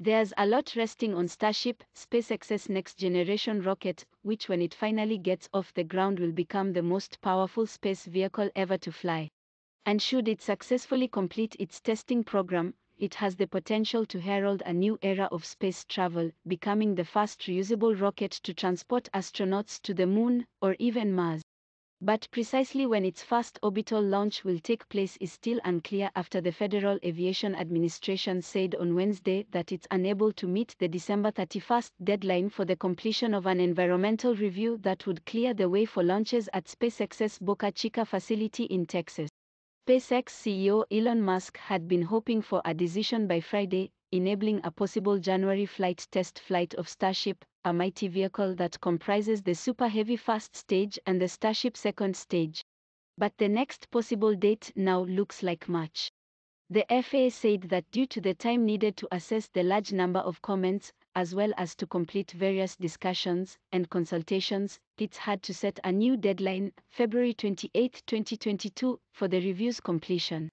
There's a lot resting on Starship, SpaceX's next generation rocket, which when it finally gets off the ground will become the most powerful space vehicle ever to fly. And should it successfully complete its testing program, it has the potential to herald a new era of space travel, becoming the first reusable rocket to transport astronauts to the moon or even Mars. But precisely when its first orbital launch will take place is still unclear after the Federal Aviation Administration said on Wednesday that it's unable to meet the December 31 deadline for the completion of an environmental review that would clear the way for launches at SpaceX's Boca Chica facility in Texas. SpaceX CEO Elon Musk had been hoping for a decision by Friday, enabling a possible January flight test flight of Starship, a mighty vehicle that comprises the Super Heavy first stage and the Starship second stage. But the next possible date now looks like March. The FAA said that due to the time needed to assess the large number of comments, as well as to complete various discussions and consultations, it's had to set a new deadline, February 28, 2022, for the review's completion.